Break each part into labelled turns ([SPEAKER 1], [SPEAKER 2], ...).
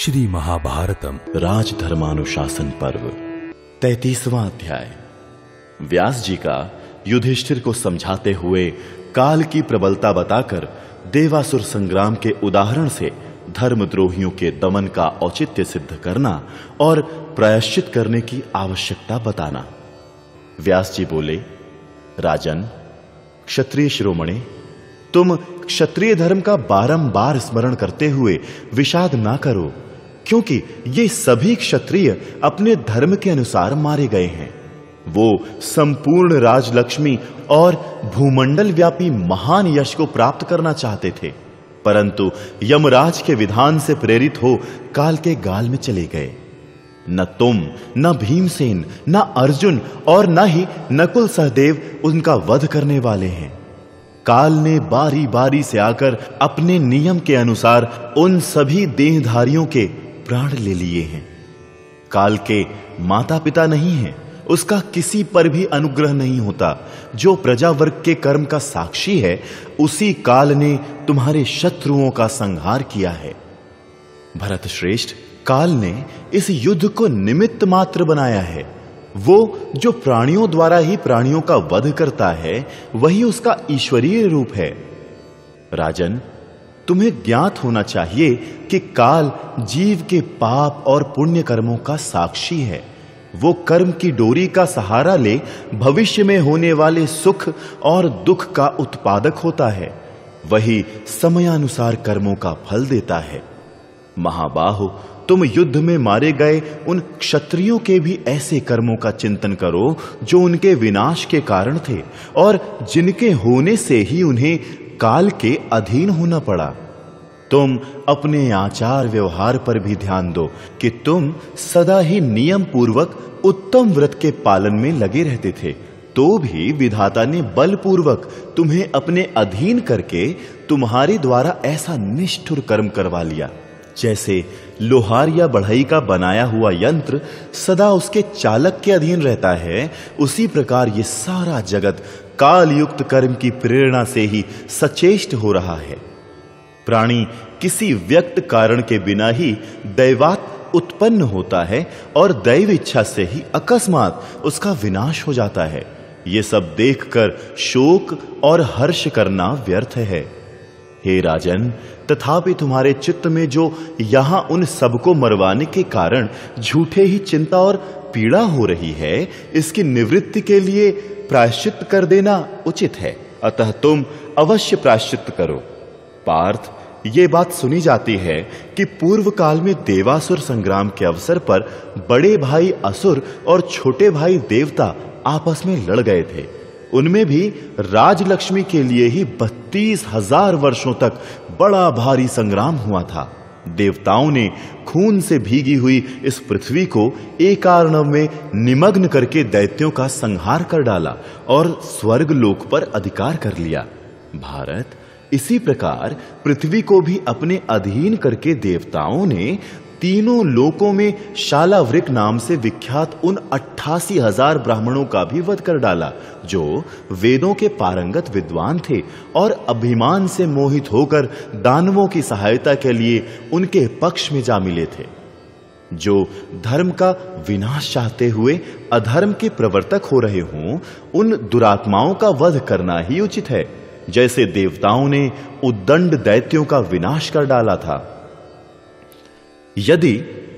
[SPEAKER 1] श्री महाभारतम राजधर्मानुशासन पर्व तैतीसवां अध्याय व्यास जी का युधिष्ठिर को समझाते हुए काल की प्रबलता बताकर देवासुर संग्राम के उदाहरण से धर्मद्रोहियों के दमन का औचित्य सिद्ध करना और प्रायश्चित करने की आवश्यकता बताना व्यास जी बोले राजन क्षत्रिय श्रोमणे तुम क्षत्रिय धर्म का बारंबार स्मरण करते हुए विषाद ना करो क्योंकि ये सभी क्षत्रिय अपने धर्म के अनुसार मारे गए हैं वो संपूर्ण राजलक्ष्मी और भूमंडल व्यापी महान यश को प्राप्त करना चाहते थे परंतु यमराज के विधान से प्रेरित हो काल के गाल में चले गए न तुम न भीमसेन न अर्जुन और न ही नकुल सहदेव उनका वध करने वाले हैं काल ने बारी बारी से आकर अपने नियम के अनुसार उन सभी देहधारियों के प्राण ले लिए हैं काल के माता पिता नहीं है उसका किसी पर भी अनुग्रह नहीं होता जो प्रजा वर्ग के कर्म का साक्षी है उसी काल ने तुम्हारे शत्रुओं का संहार किया है भरत श्रेष्ठ काल ने इस युद्ध को निमित्त मात्र बनाया है वो जो प्राणियों द्वारा ही प्राणियों का वध करता है वही उसका ईश्वरीय रूप है राजन तुम्हें ज्ञात होना चाहिए कि काल जीव के पाप और पुण्य कर्मों का साक्षी है वो कर्म की डोरी का सहारा ले भविष्य में होने वाले सुख और दुख का उत्पादक होता है वही समयानुसार कर्मों का फल देता है महाबाहु तुम युद्ध में मारे गए उन क्षत्रियों के भी ऐसे कर्मों का चिंतन करो जो उनके विनाश के कारण थे और जिनके होने से ही उन्हें काल के अधीन होना पड़ा तुम अपने आचार व्यवहार पर भी ध्यान दो कि तुम सदा ही नियम पूर्वक उत्तम व्रत के पालन में लगे रहते थे तो भी विधाता ने बलपूर्वक तुम्हें अपने अधीन करके तुम्हारे द्वारा ऐसा निष्ठुर कर्म करवा लिया जैसे लोहार या बढ़ई का बनाया हुआ यंत्र सदा उसके चालक के अधीन रहता है उसी प्रकार ये सारा जगत कालयुक्त कर्म की प्रेरणा से ही सचेष्ट हो रहा है प्राणी किसी व्यक्त कारण के बिना ही दैवात उत्पन्न होता है और दैव इच्छा से ही अकस्मात उसका विनाश हो जाता है ये सब देखकर शोक और हर्ष करना व्यर्थ है हे राजन तथापि तुम्हारे चित्त में जो यहां उन सबको मरवाने के कारण झूठे ही चिंता और पीड़ा हो रही है इसकी निवृत्ति के लिए प्रायश्चित कर देना उचित है अतः तुम अवश्य प्रायश्चित करो पार्थ ये बात सुनी जाती है कि पूर्व काल में देवासुर संग्राम के अवसर पर बड़े भाई असुर और छोटे भाई देवता आपस में लड़ गए थे उनमें भी राजलक्ष्मी के लिए ही बत्तीस हजार वर्षों तक बड़ा भारी संग्राम हुआ था देवताओं ने खून से भीगी हुई इस पृथ्वी को एकार्णव में निमग्न करके दैत्यों का संहार कर डाला और स्वर्ग लोक पर अधिकार कर लिया भारत इसी प्रकार पृथ्वी को भी अपने अधीन करके देवताओं ने तीनों लोकों में शालावृक नाम से विख्यात उन अट्ठासी हजार ब्राह्मणों का भी वध कर डाला जो वेदों के पारंगत विद्वान थे और अभिमान से मोहित होकर दानवों की सहायता के लिए उनके पक्ष में जा मिले थे जो धर्म का विनाश चाहते हुए अधर्म के प्रवर्तक हो रहे हों उन दुरात्माओं का वध करना ही उचित है जैसे देवताओं ने उद्दंड दैत्यों का विनाश कर डाला था यदि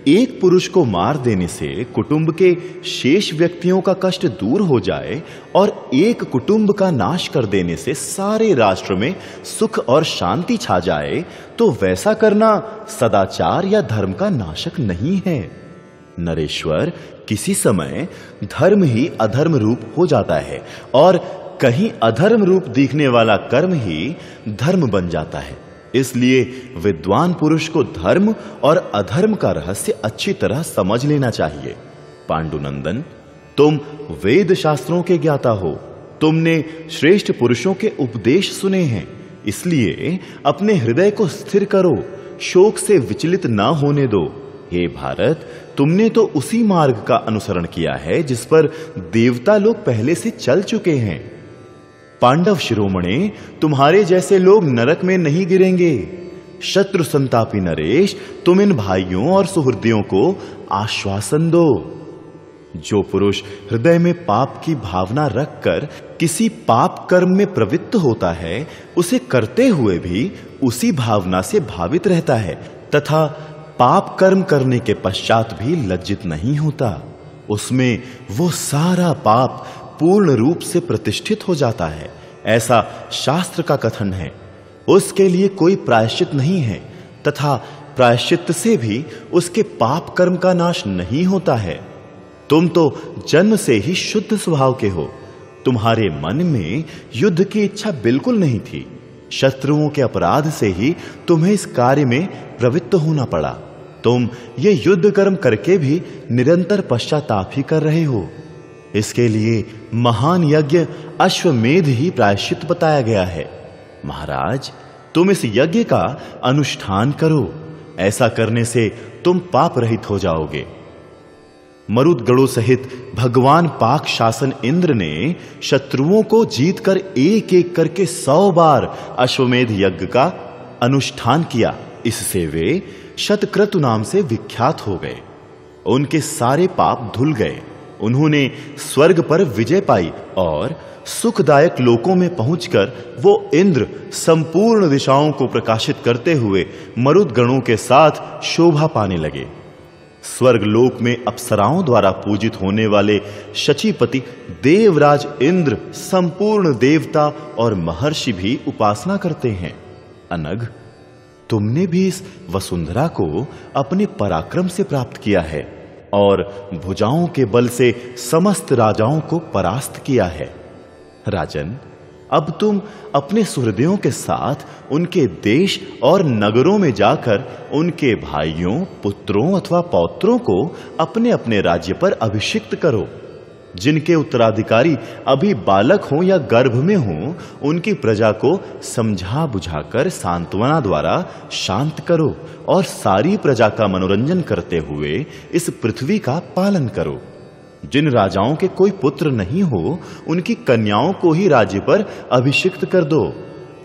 [SPEAKER 1] एक पुरुष को मार देने से कुटुंब के शेष व्यक्तियों का कष्ट दूर हो जाए और एक कुटुंब का नाश कर देने से सारे राष्ट्र में सुख और शांति छा जाए तो वैसा करना सदाचार या धर्म का नाशक नहीं है नरेश्वर किसी समय धर्म ही अधर्म रूप हो जाता है और कहीं अधर्म रूप दिखने वाला कर्म ही धर्म बन जाता है इसलिए विद्वान पुरुष को धर्म और अधर्म का रहस्य अच्छी तरह समझ लेना चाहिए पांडुनंदन तुम वेद शास्त्रों के ज्ञाता हो तुमने श्रेष्ठ पुरुषों के उपदेश सुने हैं इसलिए अपने हृदय को स्थिर करो शोक से विचलित ना होने दो हे भारत तुमने तो उसी मार्ग का अनुसरण किया है जिस पर देवता लोग पहले से चल चुके हैं पांडव शिरोमणे तुम्हारे जैसे लोग नरक में नहीं गिरेंगे शत्रु संतापी नरेश तुम इन भाइयों और सुहृदयों को आश्वासन दो जो पुरुष हृदय में पाप की भावना रखकर किसी पाप कर्म में प्रवृत्त होता है उसे करते हुए भी उसी भावना से भावित रहता है तथा पाप कर्म करने के पश्चात भी लज्जित नहीं होता उसमें वो सारा पाप पूर्ण रूप से प्रतिष्ठित हो जाता है ऐसा शास्त्र का कथन है उसके लिए कोई प्रायश्चित नहीं है तथा प्रायश्चित से भी उसके पाप कर्म का नाश नहीं होता है तुम तो जन्म से ही शुद्ध स्वभाव के हो तुम्हारे मन में युद्ध की इच्छा बिल्कुल नहीं थी शत्रुओं के अपराध से ही तुम्हें इस कार्य में प्रवृत्त होना पड़ा तुम ये युद्ध कर्म करके भी निरंतर पश्चाताप ही कर रहे हो इसके लिए महान यज्ञ अश्वमेध ही प्रायश्चित बताया गया है महाराज तुम इस यज्ञ का अनुष्ठान करो ऐसा करने से तुम पाप रहित हो जाओगे मरुदगढ़ों सहित भगवान पाक शासन इंद्र ने शत्रुओं को जीतकर एक एक करके सौ बार अश्वमेध यज्ञ का अनुष्ठान किया इससे वे शतक्रतु नाम से विख्यात हो गए उनके सारे पाप धुल गए उन्होंने स्वर्ग पर विजय पाई और सुखदायक लोकों में पहुंचकर वो इंद्र संपूर्ण दिशाओं को प्रकाशित करते हुए मरुदगणों के साथ शोभा पाने लगे स्वर्ग लोक में अप्सराओं द्वारा पूजित होने वाले शचीपति देवराज इंद्र संपूर्ण देवता और महर्षि भी उपासना करते हैं अनग तुमने भी इस वसुंधरा को अपने पराक्रम से प्राप्त किया है और भुजाओं के बल से समस्त राजाओं को परास्त किया है राजन अब तुम अपने सुहृदयों के साथ उनके देश और नगरों में जाकर उनके भाइयों पुत्रों अथवा पौत्रों को अपने अपने राज्य पर अभिषिक्त करो जिनके उत्तराधिकारी अभी बालक हों या गर्भ में हों उनकी प्रजा को समझा बुझाकर सांत्वना द्वारा शांत करो और सारी प्रजा का मनोरंजन करते हुए इस पृथ्वी का पालन करो जिन राजाओं के कोई पुत्र नहीं हो उनकी कन्याओं को ही राज्य पर अभिषिक्त कर दो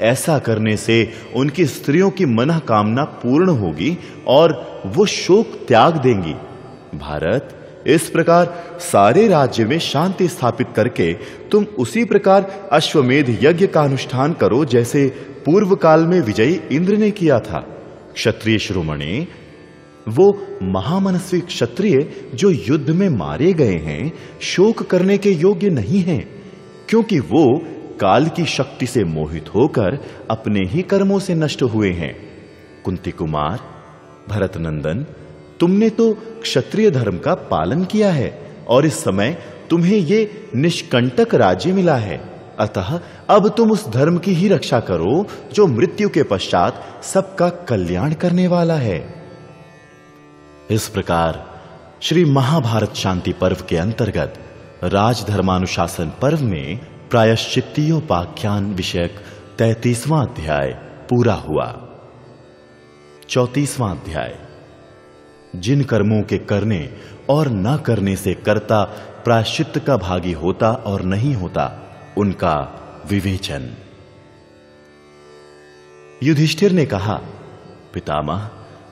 [SPEAKER 1] ऐसा करने से उनकी स्त्रियों की मनोकामना पूर्ण होगी और वो शोक त्याग देंगी भारत इस प्रकार सारे राज्य में शांति स्थापित करके तुम उसी प्रकार अश्वमेध यज्ञ का अनुष्ठान करो जैसे पूर्व काल में विजयी इंद्र ने किया था क्षत्रिय श्रोमणी वो महामनस्वी क्षत्रिय जो युद्ध में मारे गए हैं शोक करने के योग्य नहीं हैं क्योंकि वो काल की शक्ति से मोहित होकर अपने ही कर्मों से नष्ट हुए हैं कुंती कुमार भरत नंदन तुमने तो क्षत्रिय धर्म का पालन किया है और इस समय तुम्हें ये निष्कंटक राज्य मिला है अतः अब तुम उस धर्म की ही रक्षा करो जो मृत्यु के पश्चात सबका कल्याण करने वाला है इस प्रकार श्री महाभारत शांति पर्व के अंतर्गत राजधर्मानुशासन पर्व में प्रायश्चित्तीयोपाख्यान विषयक तैतीसवां अध्याय पूरा हुआ चौतीसवां अध्याय जिन कर्मों के करने और न करने से कर्ता प्राश्चित का भागी होता और नहीं होता उनका विवेचन युधिष्ठिर ने कहा पितामह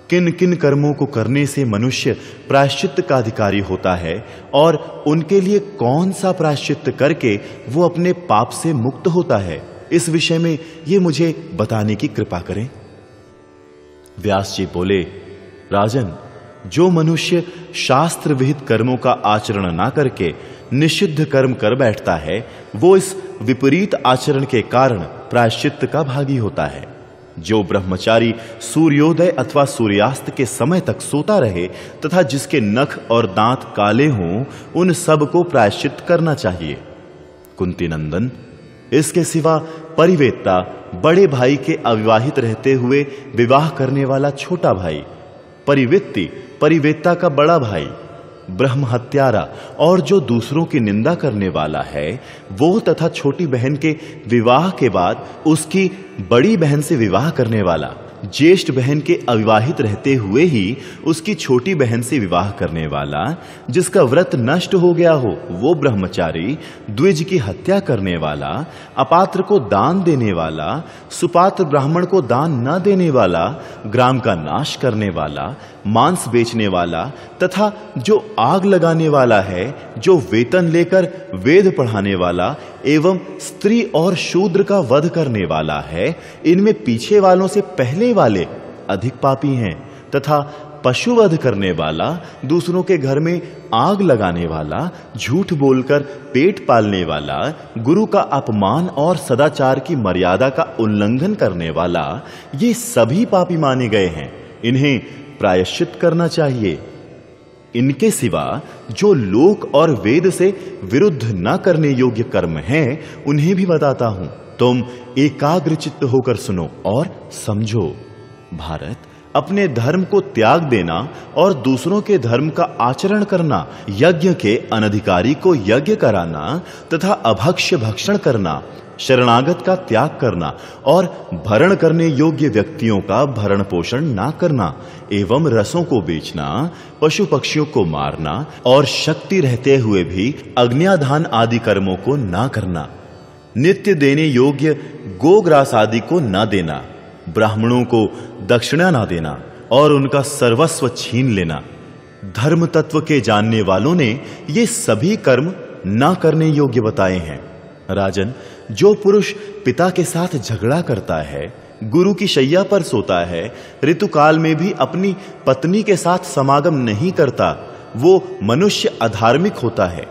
[SPEAKER 1] किन किन कर्मों को करने से मनुष्य प्राश्चित का अधिकारी होता है और उनके लिए कौन सा प्राश्चित करके वो अपने पाप से मुक्त होता है इस विषय में ये मुझे बताने की कृपा करें व्यास जी बोले राजन जो मनुष्य शास्त्र विहित कर्मों का आचरण ना करके निषिद्ध कर्म कर बैठता है वो इस विपरीत आचरण के कारण प्रायश्चित का भागी होता है जो ब्रह्मचारी सूर्योदय अथवा सूर्यास्त के समय तक सोता रहे तथा जिसके नख और दांत काले हों उन सब को प्रायश्चित करना चाहिए कुंती नंदन इसके सिवा परिवेत्ता बड़े भाई के अविवाहित रहते हुए विवाह करने वाला छोटा भाई परिवृत्ति परिवेत्ता का बड़ा भाई ब्रह्म हत्यारा और जो दूसरों की निंदा करने वाला है वो तथा छोटी बहन के विवाह के बाद उसकी बड़ी बहन से विवाह करने वाला ज्येष्ठ बहन के अविवाहित रहते हुए ही उसकी छोटी बहन से विवाह करने वाला जिसका व्रत नष्ट हो गया हो वो ब्रह्मचारी द्विज की हत्या करने वाला अपात्र को दान देने वाला सुपात्र ब्राह्मण को दान न देने वाला ग्राम का नाश करने वाला मांस बेचने वाला तथा जो आग लगाने वाला है जो वेतन लेकर वेद पढ़ाने वाला एवं स्त्री और शूद्र का वध करने वाला है इनमें पीछे वालों से पहले वाले अधिक पापी हैं तथा पशु वध करने वाला दूसरों के घर में आग लगाने वाला झूठ बोलकर पेट पालने वाला गुरु का अपमान और सदाचार की मर्यादा का उल्लंघन करने वाला ये सभी पापी माने गए हैं इन्हें प्रायश्चित करना चाहिए इनके सिवा जो लोक और वेद से विरुद्ध न करने योग्य कर्म हैं उन्हें भी बताता हूं तुम एकाग्र चित्त होकर सुनो और समझो भारत अपने धर्म को त्याग देना और दूसरों के धर्म का आचरण करना यज्ञ के अनधिकारी को यज्ञ कराना तथा अभक्ष्य भक्षण करना शरणागत का त्याग करना और भरण करने योग्य व्यक्तियों का भरण पोषण ना करना एवं रसों को बेचना पशु पक्षियों को मारना और शक्ति रहते हुए भी अग्नियाधान आदि कर्मों को ना करना नित्य देने योग्य गोग्रास आदि को ना देना ब्राह्मणों को दक्षिणा ना देना और उनका सर्वस्व छीन लेना धर्म तत्व के जानने वालों ने ये सभी कर्म ना करने योग्य बताए हैं राजन जो पुरुष पिता के साथ झगड़ा करता है गुरु की शैया पर सोता है ऋतुकाल में भी अपनी पत्नी के साथ समागम नहीं करता वो मनुष्य अधार्मिक होता है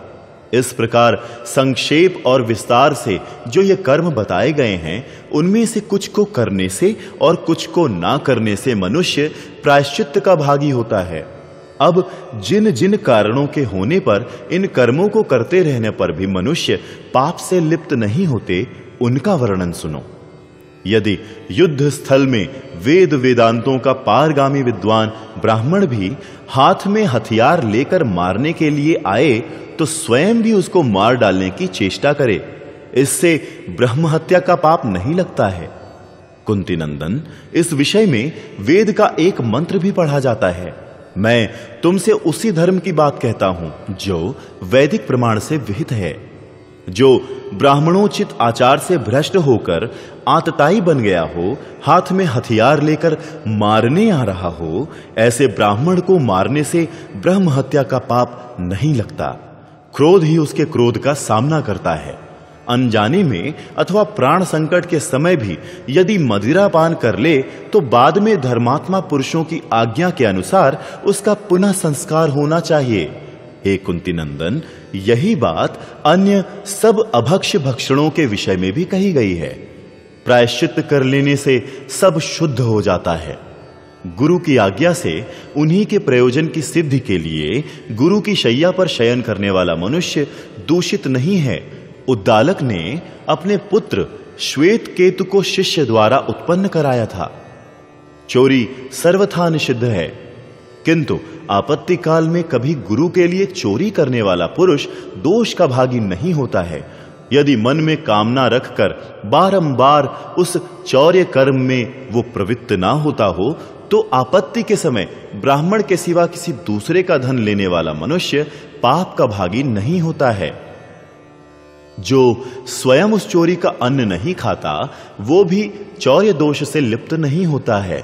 [SPEAKER 1] इस प्रकार संक्षेप और विस्तार से जो ये कर्म बताए गए हैं उनमें से कुछ को करने से और कुछ को ना करने से मनुष्य प्रायश्चित का भागी होता है अब जिन जिन कारणों के होने पर इन कर्मों को करते रहने पर भी मनुष्य पाप से लिप्त नहीं होते उनका वर्णन सुनो यदि युद्ध स्थल में वेद वेदांतों का पारगामी विद्वान ब्राह्मण भी हाथ में हथियार लेकर मारने के लिए आए तो स्वयं भी उसको मार डालने की चेष्टा करे इससे ब्रह्म हत्या का पाप नहीं लगता है कुंती नंदन इस विषय में वेद का एक मंत्र भी पढ़ा जाता है मैं तुमसे उसी धर्म की बात कहता हूं जो वैदिक प्रमाण से विहित है जो ब्राह्मणोचित आचार से भ्रष्ट होकर आतताई बन गया हो हाथ में हथियार लेकर मारने आ रहा हो ऐसे ब्राह्मण को मारने से ब्रह्म हत्या का पाप नहीं लगता क्रोध ही उसके क्रोध का सामना करता है अनजाने में अथवा प्राण संकट के समय भी यदि मदिरा पान कर ले तो बाद में धर्मात्मा पुरुषों की आज्ञा के अनुसार उसका पुनः संस्कार होना चाहिए हे कुंती नंदन यही बात अन्य सब अभक्ष भक्षणों के विषय में भी कही गई है प्रायश्चित कर लेने से सब शुद्ध हो जाता है गुरु की आज्ञा से उन्हीं के प्रयोजन की सिद्धि के लिए गुरु की शैया पर शयन करने वाला मनुष्य दूषित नहीं है उद्दालक ने अपने पुत्र श्वेत केतु को शिष्य द्वारा उत्पन्न कराया था चोरी सर्वथा निषिद्ध है किंतु आपत्ति काल में कभी गुरु के लिए चोरी करने वाला पुरुष दोष का भागी नहीं होता है यदि मन में कामना रखकर बारंबार उस चौर्य कर्म में वो प्रवृत्त ना होता हो तो आपत्ति के समय ब्राह्मण के सिवा किसी दूसरे का धन लेने वाला मनुष्य पाप का भागी नहीं होता है जो स्वयं उस चोरी का अन्न नहीं खाता वो भी चौर्य दोष से लिप्त नहीं होता है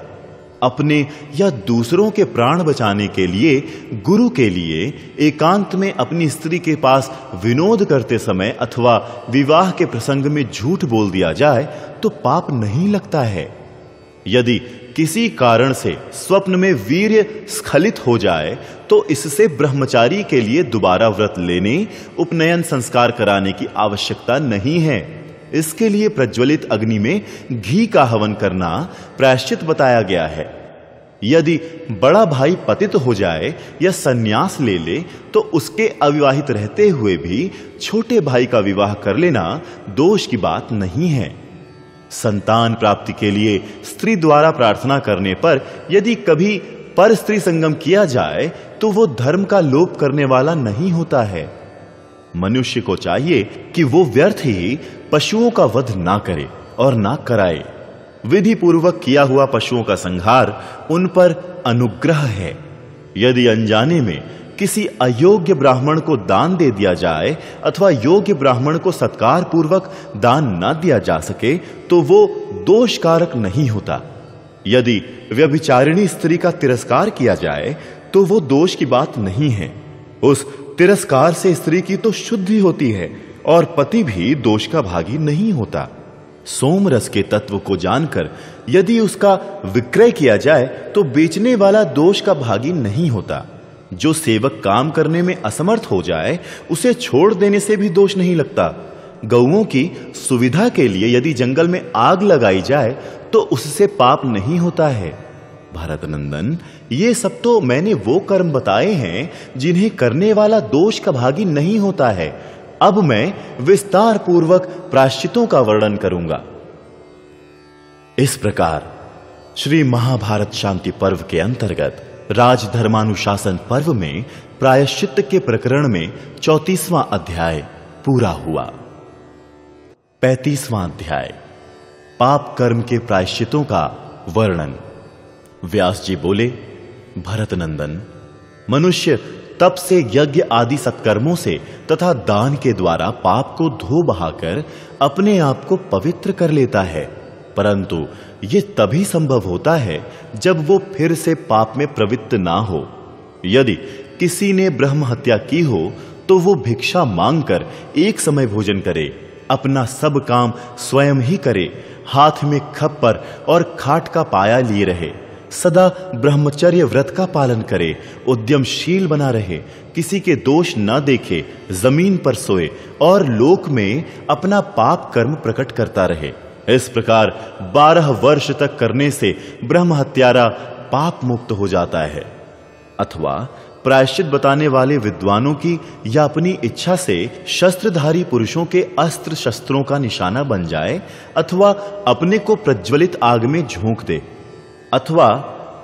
[SPEAKER 1] अपने या दूसरों के प्राण बचाने के लिए गुरु के लिए एकांत में अपनी स्त्री के पास विनोद करते समय अथवा विवाह के प्रसंग में झूठ बोल दिया जाए तो पाप नहीं लगता है यदि किसी कारण से स्वप्न में वीर्य स्खलित हो जाए तो इससे ब्रह्मचारी के लिए दोबारा व्रत लेने उपनयन संस्कार कराने की आवश्यकता नहीं है इसके लिए प्रज्वलित अग्नि में घी का हवन करना प्रायश्चित बताया गया है यदि बड़ा भाई पतित हो जाए या सन्यास ले ले तो उसके अविवाहित रहते हुए भी छोटे भाई का विवाह कर लेना दोष की बात नहीं है संतान प्राप्ति के लिए स्त्री द्वारा प्रार्थना करने पर यदि कभी पर स्त्री संगम किया जाए तो वो धर्म का लोप करने वाला नहीं होता है मनुष्य को चाहिए कि वो व्यर्थ ही पशुओं का वध ना करे और ना कराए विधि पूर्वक किया हुआ पशुओं का संहार उन पर अनुग्रह है यदि अनजाने में किसी अयोग्य ब्राह्मण को दान दे दिया जाए अथवा योग्य ब्राह्मण को सत्कार पूर्वक दान न दिया जा सके तो वो दोषकारक नहीं होता यदि व्यभिचारिणी स्त्री का तिरस्कार किया जाए तो वो दोष की बात नहीं है उस तिरस्कार से स्त्री की तो शुद्धि होती है और पति भी दोष का भागी नहीं होता सोमरस के तत्व को जानकर यदि उसका विक्रय किया जाए तो बेचने वाला दोष का भागी नहीं होता जो सेवक काम करने में असमर्थ हो जाए उसे छोड़ देने से भी दोष नहीं लगता गऊओं की सुविधा के लिए यदि जंगल में आग लगाई जाए तो उससे पाप नहीं होता है भरत नंदन ये सब तो मैंने वो कर्म बताए हैं जिन्हें करने वाला दोष का भागी नहीं होता है अब मैं विस्तार पूर्वक प्राश्चितों का वर्णन करूंगा इस प्रकार श्री महाभारत शांति पर्व के अंतर्गत राजधर्मानुशासन पर्व में प्रायश्चित के प्रकरण में चौतीसवां अध्याय पूरा हुआ पैतीसवां अध्याय पाप कर्म के प्रायश्चितों का वर्णन व्यास जी बोले भरत नंदन मनुष्य तप से यज्ञ आदि सत्कर्मों से तथा दान के द्वारा पाप को धो बहाकर अपने आप को पवित्र कर लेता है परंतु ये तभी संभव होता है जब वो फिर से पाप में प्रवृत्त ना हो यदि किसी ने ब्रह्म हत्या की हो तो वो भिक्षा मांगकर एक समय भोजन करे अपना सब काम स्वयं ही करे हाथ में खप्पर और खाट का पाया लिए रहे सदा ब्रह्मचर्य व्रत का पालन करे उद्यमशील बना रहे किसी के दोष न देखे जमीन पर सोए और लोक में अपना पाप कर्म प्रकट करता रहे इस प्रकार बारह वर्ष तक करने से ब्रह्म हत्यारा पाप मुक्त हो जाता है अथवा प्रायश्चित बताने वाले विद्वानों की या अपनी इच्छा से शस्त्रधारी पुरुषों के अस्त्र शस्त्रों का निशाना बन जाए अथवा अपने को प्रज्वलित आग में झोंक दे अथवा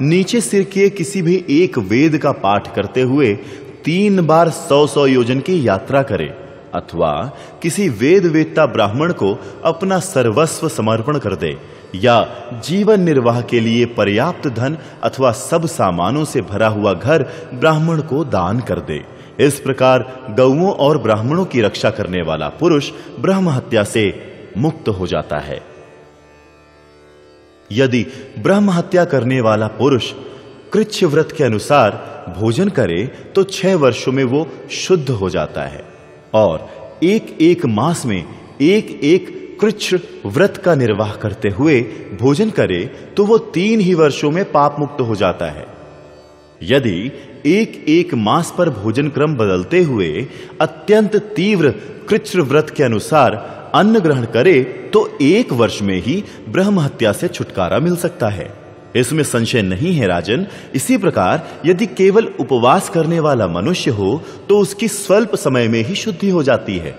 [SPEAKER 1] नीचे सिर के किसी भी एक वेद का पाठ करते हुए तीन बार सौ सौ योजन की यात्रा करे अथवा किसी वेद वेदता ब्राह्मण को अपना सर्वस्व समर्पण कर दे या जीवन निर्वाह के लिए पर्याप्त धन अथवा सब सामानों से भरा हुआ घर ब्राह्मण को दान कर दे इस प्रकार गौओं और ब्राह्मणों की रक्षा करने वाला पुरुष ब्रह्म हत्या से मुक्त हो जाता है यदि ब्रह्म हत्या करने वाला पुरुष कृच्छ व्रत के अनुसार भोजन करे तो छह वर्षों में वो शुद्ध हो जाता है और एक एक मास में एक एक कृच्छ व्रत का निर्वाह करते हुए भोजन करे तो वो तीन ही वर्षों में पाप मुक्त हो जाता है यदि एक एक मास पर भोजन क्रम बदलते हुए अत्यंत तीव्र कृच्छ व्रत के अनुसार अन्न ग्रहण करे तो एक वर्ष में ही ब्रह्म हत्या से छुटकारा मिल सकता है इसमें संशय नहीं है राजन इसी प्रकार यदि केवल उपवास करने वाला मनुष्य हो तो उसकी स्वल्प समय में ही शुद्धि हो जाती है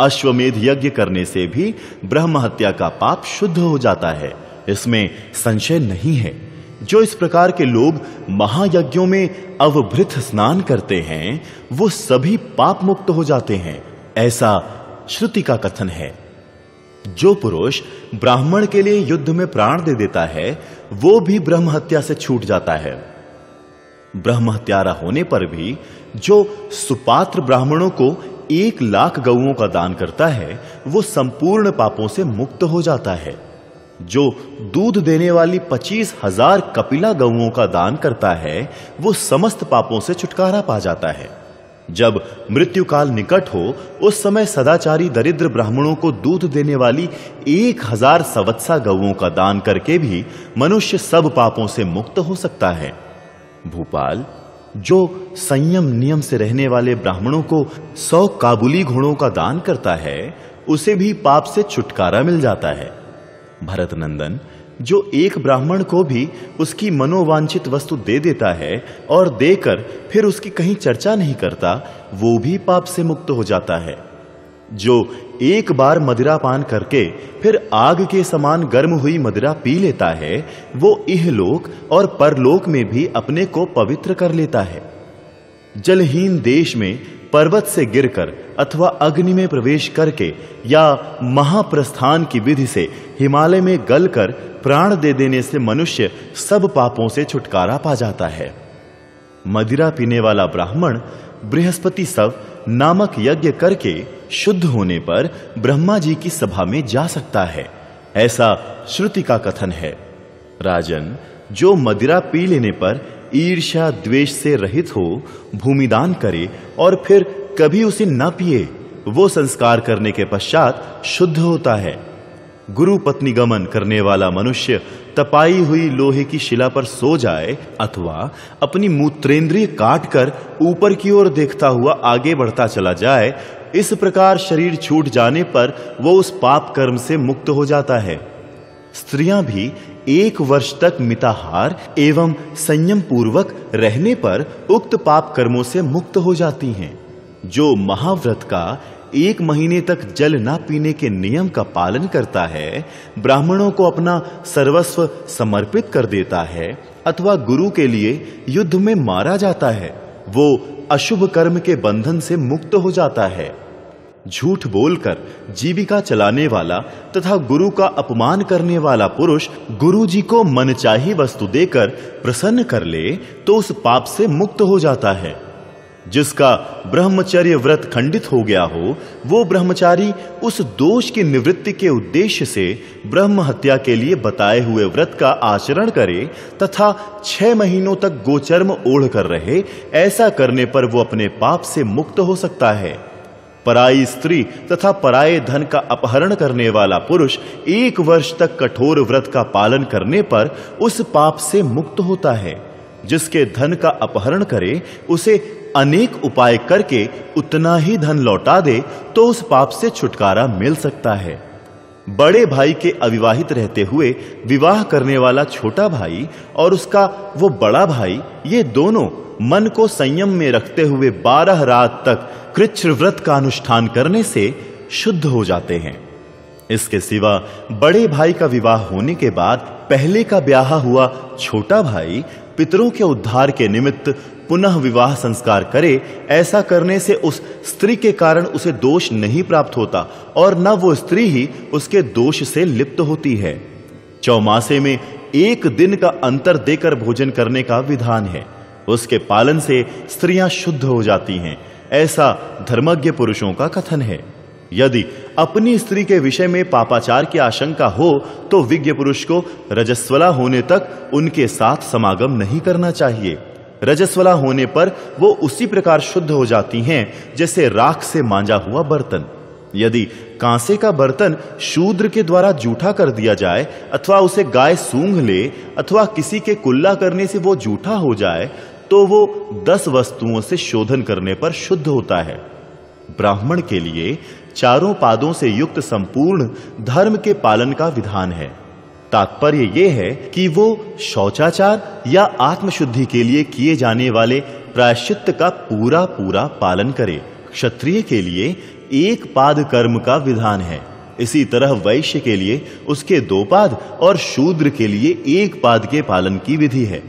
[SPEAKER 1] अश्वमेध यज्ञ करने से भी ब्रह्म हत्या का पाप शुद्ध हो जाता है इसमें संशय नहीं है जो इस प्रकार के लोग महायज्ञों में अवभृत स्नान करते हैं वो सभी पाप मुक्त हो जाते हैं ऐसा श्रुति का कथन है जो पुरुष ब्राह्मण के लिए युद्ध में प्राण दे देता है वो भी ब्रह्म हत्या से छूट जाता है ब्रह्म हत्यारा होने पर भी जो सुपात्र ब्राह्मणों को एक लाख गऊओं का दान करता है वो संपूर्ण पापों से मुक्त हो जाता है जो दूध देने वाली पच्चीस हजार कपिला गऊओं का दान करता है वो समस्त पापों से छुटकारा पा जाता है जब मृत्यु काल निकट हो उस समय सदाचारी दरिद्र ब्राह्मणों को दूध देने वाली एक हजार सवत्सा गऊ का दान करके भी मनुष्य सब पापों से मुक्त हो सकता है भूपाल जो संयम नियम से रहने वाले ब्राह्मणों को सौ काबुली घोड़ों का दान करता है उसे भी पाप से छुटकारा मिल जाता है भरत नंदन जो एक ब्राह्मण को भी उसकी मनोवांछित वस्तु दे देता है और देकर फिर उसकी कहीं चर्चा नहीं करता वो भी पाप से मुक्त हो जाता है जो एक बार मदिरा पान करके फिर आग के समान गर्म हुई मदिरा पी लेता है वो इहलोक और परलोक में भी अपने को पवित्र कर लेता है जलहीन देश में पर्वत से गिरकर अथवा अग्नि में प्रवेश करके या महाप्रस्थान की विधि से हिमालय में गलकर प्राण दे देने से मनुष्य सब पापों से छुटकारा पा जाता है मदिरा पीने वाला ब्राह्मण बृहस्पति सब नामक यज्ञ करके शुद्ध होने पर ब्रह्मा जी की सभा में जा सकता है ऐसा श्रुति का कथन है राजन जो मदिरा पी लेने पर ईर्ष्या द्वेष से रहित हो भूमिदान करे और फिर कभी उसे न पिए वो संस्कार करने के पश्चात शुद्ध होता है गुरु पत्नी गमन करने वाला मनुष्य तपाई हुई लोहे की शिला पर सो जाए अथवा अपनी मूत्रेंद्रिय काट कर ऊपर की ओर देखता हुआ आगे बढ़ता चला जाए इस प्रकार शरीर छूट जाने पर वो उस पाप कर्म से मुक्त हो जाता है स्त्रियां भी एक वर्ष तक मिताहार एवं संयम पूर्वक रहने पर उक्त पाप कर्मों से मुक्त हो जाती हैं जो महाव्रत का एक महीने तक जल ना पीने के नियम का पालन करता है ब्राह्मणों को अपना सर्वस्व समर्पित कर देता है अथवा गुरु के लिए युद्ध में मारा जाता है वो अशुभ कर्म के बंधन से मुक्त हो जाता है झूठ बोलकर जीविका चलाने वाला तथा गुरु का अपमान करने वाला पुरुष गुरु जी को मनचाही वस्तु देकर प्रसन्न कर ले तो उस पाप से मुक्त हो जाता है जिसका ब्रह्मचर्य व्रत खंडित हो गया हो वो ब्रह्मचारी उस दोष की निवृत्ति के उद्देश्य से ब्रह्म हत्या के लिए बताए हुए व्रत का आचरण करे तथा छह महीनों तक गोचर्म ओढ़ कर रहे ऐसा करने पर वो अपने पाप से मुक्त हो सकता है पराई स्त्री तथा पराये धन का अपहरण करने वाला पुरुष एक वर्ष तक कठोर व्रत का पालन करने पर उस पाप से मुक्त होता है जिसके धन का अपहरण करे उसे अनेक उपाय करके उतना ही धन लौटा दे तो उस पाप से छुटकारा मिल सकता है बड़े भाई के अविवाहित रहते हुए विवाह करने वाला छोटा भाई और उसका वो बड़ा भाई ये दोनों मन को संयम में रखते हुए बारह रात तक कृच्छ व्रत का अनुष्ठान करने से शुद्ध हो जाते हैं इसके सिवा बड़े भाई का विवाह होने के बाद पहले का ब्याह हुआ छोटा भाई पितरों के उद्धार के निमित्त पुनः विवाह संस्कार करे ऐसा करने से उस स्त्री के कारण उसे दोष नहीं प्राप्त होता और न वो स्त्री ही उसके दोष से लिप्त होती है चौमासे में एक दिन का अंतर देकर भोजन करने का विधान है उसके पालन से स्त्रियां शुद्ध हो जाती हैं ऐसा धर्मज्ञ पुरुषों का कथन है यदि अपनी स्त्री के विषय में पापाचार की आशंका हो तो विज्ञ पुरुष को रजस्वला होने तक उनके साथ समागम नहीं करना चाहिए रजस्वला होने पर वो उसी प्रकार शुद्ध हो जाती हैं जैसे राख से मांजा हुआ बर्तन यदि कांसे का बर्तन शूद्र के द्वारा जूठा कर दिया जाए अथवा उसे गाय सूंघ ले अथवा किसी के कुल्ला करने से वो जूठा हो जाए तो वो दस वस्तुओं से शोधन करने पर शुद्ध होता है ब्राह्मण के लिए चारों पादों से युक्त संपूर्ण धर्म के पालन का विधान है तात्पर्य ये है कि वो शौचाचार या आत्मशुद्धि के लिए किए जाने वाले प्रायश्चित का पूरा पूरा पालन करे क्षत्रिय के लिए एक पाद कर्म का विधान है इसी तरह वैश्य के लिए उसके दो पाद और शूद्र के लिए एक पाद के पालन की विधि है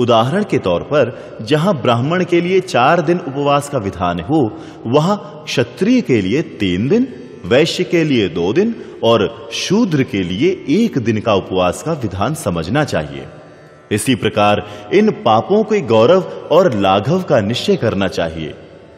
[SPEAKER 1] उदाहरण के तौर पर जहां ब्राह्मण के लिए चार दिन उपवास का विधान हो वहां क्षत्रिय के लिए तीन दिन वैश्य के लिए दो दिन और शूद्र के लिए एक दिन का उपवास का विधान समझना चाहिए इसी प्रकार इन पापों के गौरव और लाघव का निश्चय करना चाहिए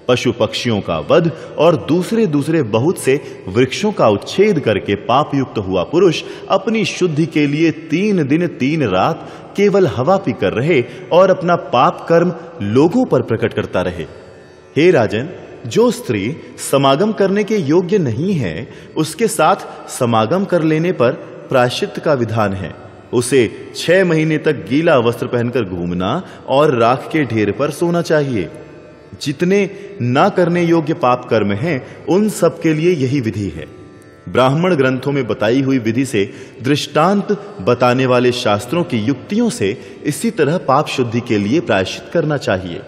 [SPEAKER 1] पशु पक्षियों का वध और दूसरे दूसरे बहुत से वृक्षों का उच्छेद करके पाप युक्त हुआ पुरुष अपनी शुद्धि के लिए तीन दिन तीन रात केवल हवा पी कर रहे और अपना पाप कर्म लोगों पर प्रकट करता रहे हे राजन जो स्त्री समागम करने के योग्य नहीं है उसके साथ समागम कर लेने पर प्राश्चित का विधान है उसे छह महीने तक गीला वस्त्र पहनकर घूमना और राख के ढेर पर सोना चाहिए जितने ना करने योग्य पाप कर्म हैं उन सब के लिए यही विधि है ब्राह्मण ग्रंथों में बताई हुई विधि से दृष्टांत बताने वाले शास्त्रों की युक्तियों से इसी तरह पाप शुद्धि के लिए प्रायश्चित करना चाहिए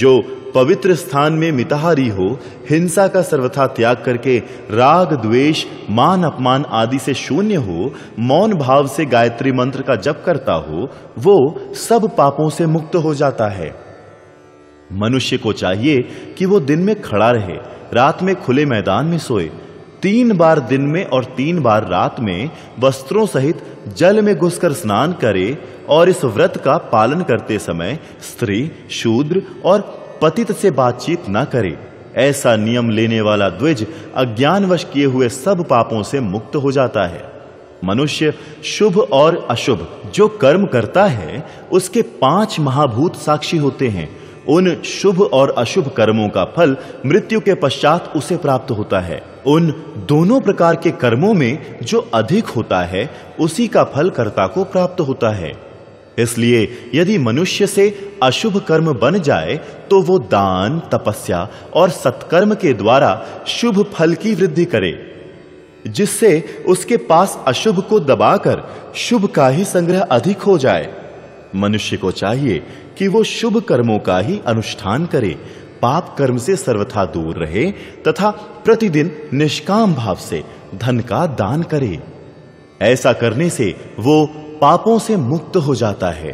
[SPEAKER 1] जो पवित्र स्थान में मिताहारी हो हिंसा का सर्वथा त्याग करके राग द्वेष मान अपमान आदि से शून्य हो मौन भाव से गायत्री मंत्र का जप करता हो वो सब पापों से मुक्त हो जाता है मनुष्य को चाहिए कि वो दिन में खड़ा रहे रात में खुले मैदान में सोए तीन बार दिन में और तीन बार रात में वस्त्रों सहित जल में घुसकर स्नान करे और इस व्रत का पालन करते समय स्त्री शूद्र और पतित से बातचीत ना करे ऐसा नियम लेने वाला द्विज अज्ञानवश किए हुए सब पापों से मुक्त हो जाता है मनुष्य शुभ और अशुभ जो कर्म करता है उसके पांच महाभूत साक्षी होते हैं उन शुभ और अशुभ कर्मों का फल मृत्यु के पश्चात उसे प्राप्त होता है उन दोनों प्रकार के कर्मों में जो अधिक होता है उसी का फल कर्ता को प्राप्त होता है इसलिए यदि मनुष्य से अशुभ कर्म बन जाए तो वो दान तपस्या और सत्कर्म के द्वारा शुभ फल की वृद्धि करे जिससे उसके पास अशुभ को दबाकर शुभ का ही संग्रह अधिक हो जाए मनुष्य को चाहिए कि वो शुभ कर्मों का ही अनुष्ठान करे पाप कर्म से सर्वथा दूर रहे तथा प्रतिदिन निष्काम भाव से धन का दान करे ऐसा करने से वो पापों से मुक्त हो जाता है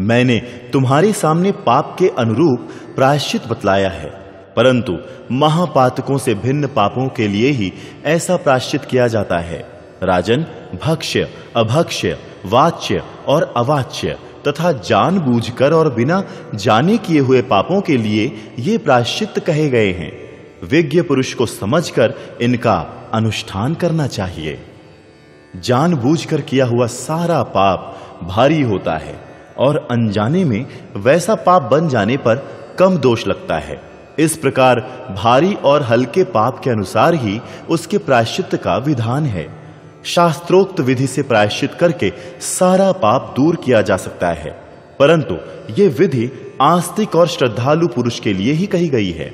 [SPEAKER 1] मैंने तुम्हारे सामने पाप के अनुरूप प्रायश्चित बतलाया है परंतु महापातकों से भिन्न पापों के लिए ही ऐसा प्रायश्चित किया जाता है राजन भक्ष्य अभक्ष्य वाच्य और अवाच्य तथा जानबूझकर और बिना जाने किए हुए पापों के लिए ये प्रायश्चित कहे गए हैं विज्ञ पुरुष को समझकर इनका अनुष्ठान करना चाहिए जानबूझकर किया हुआ सारा पाप भारी होता है और अनजाने में वैसा पाप बन जाने पर कम दोष लगता है इस प्रकार भारी और हल्के पाप के अनुसार ही उसके प्रायश्चित का विधान है शास्त्रोक्त विधि से प्रायश्चित करके सारा पाप दूर किया जा सकता है परंतु ये विधि आस्तिक और श्रद्धालु पुरुष के लिए ही कही गई है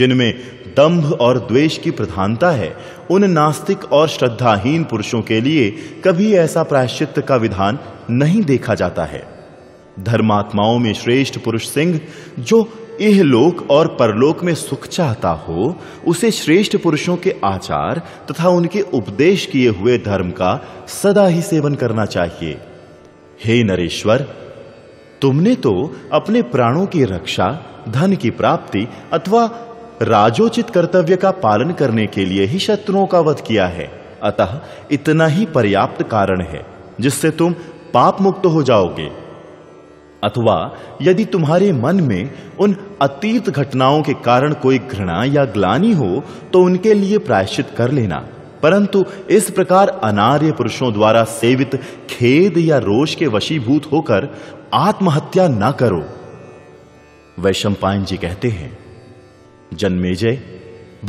[SPEAKER 1] जिनमें दंभ और द्वेष की प्रधानता है उन नास्तिक और श्रद्धाहीन पुरुषों के लिए कभी ऐसा प्रायश्चित का विधान नहीं देखा जाता है धर्मात्माओं में श्रेष्ठ पुरुष सिंह जो इह लोक और परलोक में सुख चाहता हो उसे श्रेष्ठ पुरुषों के आचार तथा उनके उपदेश किए हुए धर्म का सदा ही सेवन करना चाहिए हे नरेश्वर तुमने तो अपने प्राणों की रक्षा धन की प्राप्ति अथवा राजोचित कर्तव्य का पालन करने के लिए ही शत्रुओं का वध किया है अतः इतना ही पर्याप्त कारण है जिससे तुम पाप मुक्त हो जाओगे अथवा यदि तुम्हारे मन में उन अतीत घटनाओं के कारण कोई घृणा या ग्लानी हो तो उनके लिए प्रायश्चित कर लेना परंतु इस प्रकार अनार्य पुरुषों द्वारा सेवित खेद या रोष के वशीभूत होकर आत्महत्या ना करो वैशंपायन जी कहते हैं जन्मेजय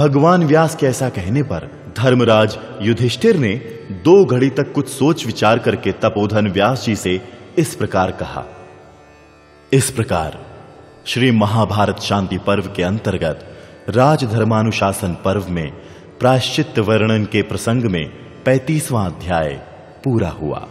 [SPEAKER 1] भगवान व्यास के ऐसा कहने पर धर्मराज युधिष्ठिर ने दो घड़ी तक कुछ सोच विचार करके तपोधन व्यास जी से इस प्रकार कहा इस प्रकार श्री महाभारत शांति पर्व के अंतर्गत राजधर्मानुशासन पर्व में प्राश्चित वर्णन के प्रसंग में पैतीसवां अध्याय पूरा हुआ